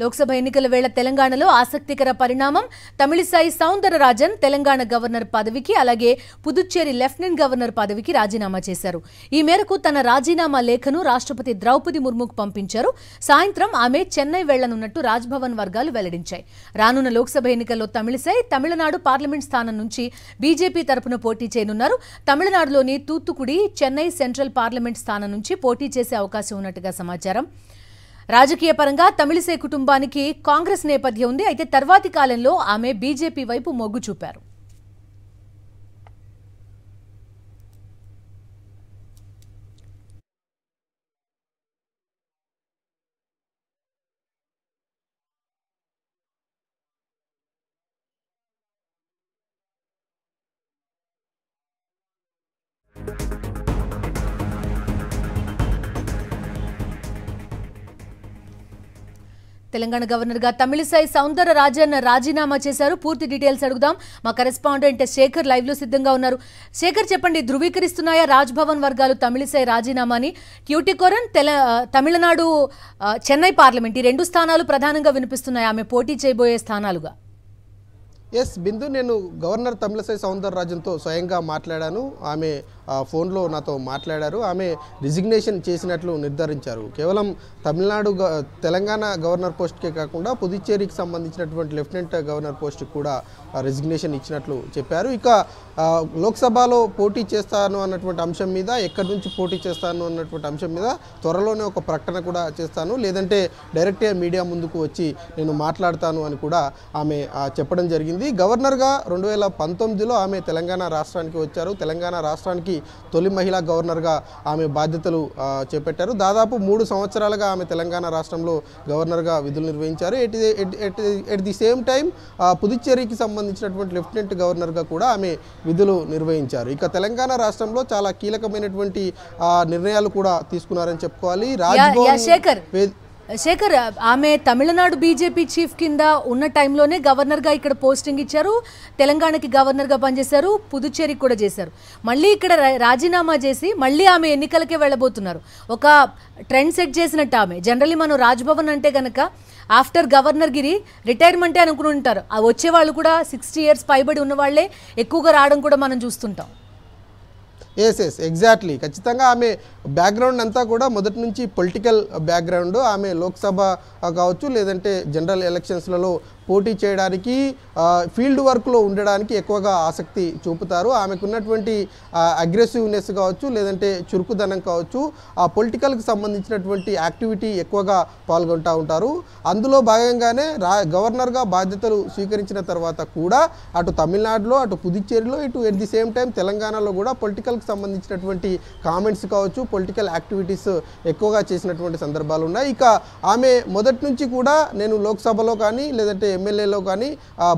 లోక్సభ ఎన్నికల వేళ తెలంగాణలో ఆసక్తికర పరిణామం తమిళిసాయి సౌందరరాజన్ తెలంగాణ గవర్నర్ పదవికి అలాగే పుదుచ్చేరి లెఫ్టినెంట్ గవర్నర్ పదవికి రాజీనామా చేశారు ఈ మేరకు తన రాజీనామా లేఖను రాష్ట్రపతి ద్రౌపది ముర్ముకు పంపించారు సాయంత్రం ఆమె చెన్నై వెళ్లనున్నట్టు రాజ్భవన్ వర్గాలు వెల్లడించాయి రానున్న లోక్సభ ఎన్నికల్లో తమిళిసాయి తమిళనాడు పార్లమెంట్ స్థానం నుంచి బీజేపీ తరపున పోటీ చేయనున్నారు తమిళనాడులోని తూత్తుకుడి చెన్నై సెంట్రల్ పార్లమెంట్ స్థానం నుంచి పోటీ చేసే అవకాశం ఉన్నట్టుగా సమాచారం రాజకీయ పరంగా తమిళిసై కుటుంబానికి కాంగ్రెస్ నేపథ్యం ఉంది అయితే తర్వాతి కాలంలో ఆమె బీజేపీ వైపు మొగ్గు చూపారు తెలంగాణ గవర్నర్గా తమిళిసై సౌందర రాజన్ రాజీనామా చేశారు పూర్తి డీటెయిల్స్ అడుగుదాం మా కరెస్పాండెంట్ శేఖర్ లైవ్లో సిద్ధంగా ఉన్నారు శేఖర్ చెప్పండి ధృవీకరిస్తున్నాయా రాజ్భవన్ వర్గాలు తమిళిసై రాజీనామాని క్యూటికోరన్ తెల తమిళనాడు చెన్నై పార్లమెంట్ ఈ రెండు స్థానాలు ప్రధానంగా వినిపిస్తున్నాయి ఆమె పోటీ చేయబోయే స్థానాలుగా ఎస్ బిందు నేను గవర్నర్ తమిళసై సౌందరరాజన్తో స్వయంగా మాట్లాడాను ఆమె ఫోన్లో నాతో మాట్లాడారు ఆమె రిజిగ్నేషన్ చేసినట్లు నిర్ధారించారు కేవలం తమిళనాడు తెలంగాణ గవర్నర్ పోస్ట్కే కాకుండా పుదుచ్చేరికి సంబంధించినటువంటి లెఫ్టినెంట్ గవర్నర్ పోస్ట్కి కూడా రిజిగ్నేషన్ ఇచ్చినట్లు చెప్పారు ఇక లోక్సభలో పోటీ చేస్తాను అన్నటువంటి అంశం మీద ఎక్కడి నుంచి పోటీ చేస్తాను అన్నటువంటి అంశం మీద త్వరలోనే ఒక ప్రకటన కూడా చేస్తాను లేదంటే డైరెక్ట్ మీడియా ముందుకు వచ్చి నేను మాట్లాడతాను అని కూడా ఆమె చెప్పడం జరిగింది గవర్నర్గా రెండు వేల పంతొమ్మిదిలో ఆమె తెలంగాణ రాష్ట్రానికి వచ్చారు తెలంగాణ రాష్ట్రానికి రాష్ట్రానికి తొలి మహిళా గవర్నర్గా ఆమె బాధ్యతలు చేపట్టారు దాదాపు మూడు సంవత్సరాలుగా ఆమె తెలంగాణ రాష్ట్రంలో గవర్నర్గా విధులు నిర్వహించారు at at the same time పుదుచ్చేరికి సంబంధించినటువంటి లెఫ్టినెంట్ గవర్నర్గా కూడా ఆమె విధులు నిర్వహించారు ఇక తెలంగాణ రాష్ట్రంలో చాలా కీలకమైనటువంటి నిర్ణయాలు కూడా తీసుకున్నారని చెప్పుకోవాలి రాజ్భవన్ శేఖర్ ఆమె తమిళనాడు బీజేపీ చీఫ్ కింద ఉన్న టైంలోనే గవర్నర్గా ఇక్కడ పోస్టింగ్ ఇచ్చారు తెలంగాణకి గవర్నర్గా పనిచేశారు పుదుచ్చేరికి కూడా చేశారు మళ్ళీ ఇక్కడ రాజీనామా చేసి మళ్ళీ ఆమె ఎన్నికలకే వెళ్ళబోతున్నారు ఒక ట్రెండ్ సెట్ చేసినట్టు ఆమె జనరల్లీ మనం రాజ్భవన్ అంటే కనుక ఆఫ్టర్ గవర్నర్ గిరి రిటైర్మెంటే అనుకుంటుంటారు వచ్చే వాళ్ళు కూడా సిక్స్టీ ఇయర్స్ పైబడి ఉన్న ఎక్కువగా రావడం కూడా మనం చూస్తుంటాం ఎస్ ఎస్ ఎగ్జాక్ట్లీ ఖచ్చితంగా ఆమె బ్యాక్గ్రౌండ్ అంతా కూడా మొదటి నుంచి పొలిటికల్ బ్యాక్గ్రౌండ్ ఆమె లోక్సభ కావచ్చు లేదంటే జనరల్ ఎలక్షన్స్లలో పోటీ చేయడానికి ఫీల్డ్ వర్క్లో ఉండడానికి ఎక్కువగా ఆసక్తి చూపుతారు ఆమెకున్నటువంటి అగ్రెసివ్నెస్ కావచ్చు లేదంటే చురుకుదనం కావచ్చు ఆ పొలిటికల్కి సంబంధించినటువంటి యాక్టివిటీ ఎక్కువగా పాల్గొంటూ ఉంటారు అందులో భాగంగానే రా గవర్నర్గా బాధ్యతలు స్వీకరించిన తర్వాత కూడా అటు తమిళనాడులో అటు పుదుచ్చేరిలో ఇటు ఎట్ ది సేమ్ టైం తెలంగాణలో కూడా పొలిటికల్ హిందువులకు సంబంధించినటువంటి కామెంట్స్ కావచ్చు పొలిటికల్ యాక్టివిటీస్ ఎక్కువగా చేసినటువంటి సందర్భాలు ఉన్నాయి ఇక ఆమె మొదటి నుంచి కూడా నేను లోక్సభలో కానీ లేదంటే ఎమ్మెల్యేలో కానీ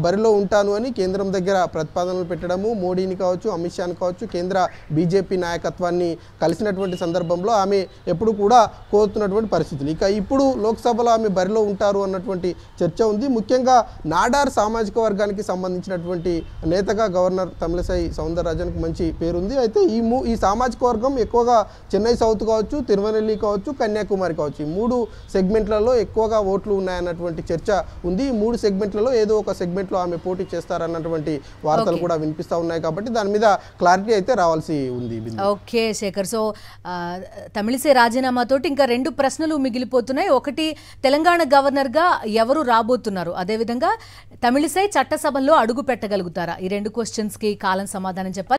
బరిలో ఉంటాను అని కేంద్రం దగ్గర ప్రతిపాదనలు పెట్టడము మోడీని కావచ్చు అమిత్ షాని కావచ్చు కేంద్ర బీజేపీ నాయకత్వాన్ని కలిసినటువంటి సందర్భంలో ఆమె ఎప్పుడు కూడా కోరుతున్నటువంటి పరిస్థితులు ఇక ఇప్పుడు లోక్సభలో ఆమె బరిలో ఉంటారు అన్నటువంటి చర్చ ఉంది ముఖ్యంగా నాడార్ సామాజిక వర్గానికి సంబంధించినటువంటి నేతగా గవర్నర్ తమిళసాయి సౌందరరాజన్కు మంచి పేరుంది అయితే ఈ మూ ఈ సామాజిక వర్గం ఎక్కువగా చెన్నై సౌత్ కావచ్చు తిరువనెల్లి కావచ్చు కన్యాకుమారి కావచ్చు ఈ మూడు సెగ్మెంట్లలో ఎక్కువగా ఓట్లు ఉన్నాయన్నటువంటి చర్చ ఉంది ఈ మూడు సెగ్మెంట్లలో ఏదో ఒక సెగ్మెంట్లో ఆమె పోటీ చేస్తారన్నటువంటి వార్తలు కూడా వినిపిస్తూ ఉన్నాయి కాబట్టి దాని మీద క్లారిటీ అయితే రావాల్సి ఉంది ఓకే శేఖర్ సో తమిళసే రాజీనామాతో ఇంకా రెండు ప్రశ్నలు మిగిలిపోతున్నాయి ఒకటి తెలంగాణ గవర్నర్గా ఎవరు రాబోతున్నారు అదేవిధంగా తమిళసే చట్టసభల్లో అడుగు పెట్టగలుగుతారా ఈ రెండు క్వశ్చన్స్కి కాలం సమాధానం చెప్పాలి